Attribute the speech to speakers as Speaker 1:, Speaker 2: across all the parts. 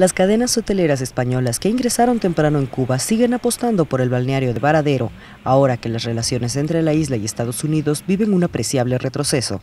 Speaker 1: Las cadenas hoteleras españolas que ingresaron temprano en Cuba siguen apostando por el balneario de Varadero, ahora que las relaciones entre la isla y Estados Unidos viven un apreciable retroceso.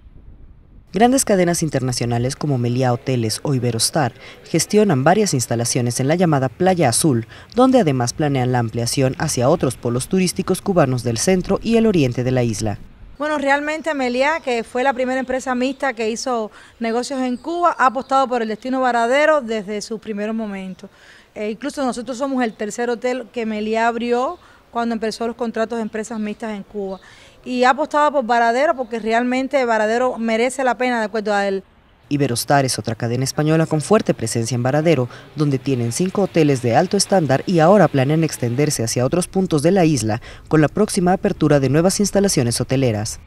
Speaker 1: Grandes cadenas internacionales como Meliá Hoteles o Iberostar gestionan varias instalaciones en la llamada Playa Azul, donde además planean la ampliación hacia otros polos turísticos cubanos del centro y el oriente de la isla.
Speaker 2: Bueno, realmente Meliá, que fue la primera empresa mixta que hizo negocios en Cuba, ha apostado por el destino varadero desde sus primeros momentos. Eh, incluso nosotros somos el tercer hotel que Meliá abrió cuando empezó los contratos de empresas mixtas en Cuba. Y ha apostado por Varadero porque realmente Varadero merece la pena, de acuerdo a él.
Speaker 1: Iberostar es otra cadena española con fuerte presencia en Varadero, donde tienen cinco hoteles de alto estándar y ahora planean extenderse hacia otros puntos de la isla con la próxima apertura de nuevas instalaciones hoteleras.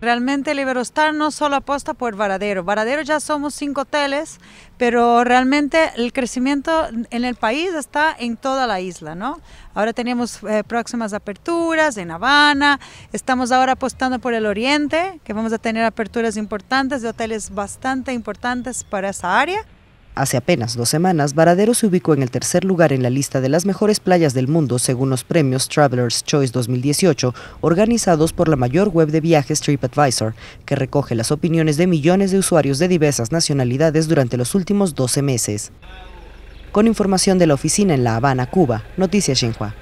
Speaker 3: Realmente el Iberostar no solo apuesta por Varadero. Varadero ya somos cinco hoteles, pero realmente el crecimiento en el país está en toda la isla, ¿no? Ahora tenemos eh, próximas aperturas en Habana, estamos ahora apostando por el Oriente, que vamos a tener aperturas importantes de hoteles bastante importantes para esa área.
Speaker 1: Hace apenas dos semanas, Varadero se ubicó en el tercer lugar en la lista de las mejores playas del mundo según los premios Travelers Choice 2018 organizados por la mayor web de viajes TripAdvisor, que recoge las opiniones de millones de usuarios de diversas nacionalidades durante los últimos 12 meses. Con información de la oficina en La Habana, Cuba, Noticias Xinhua.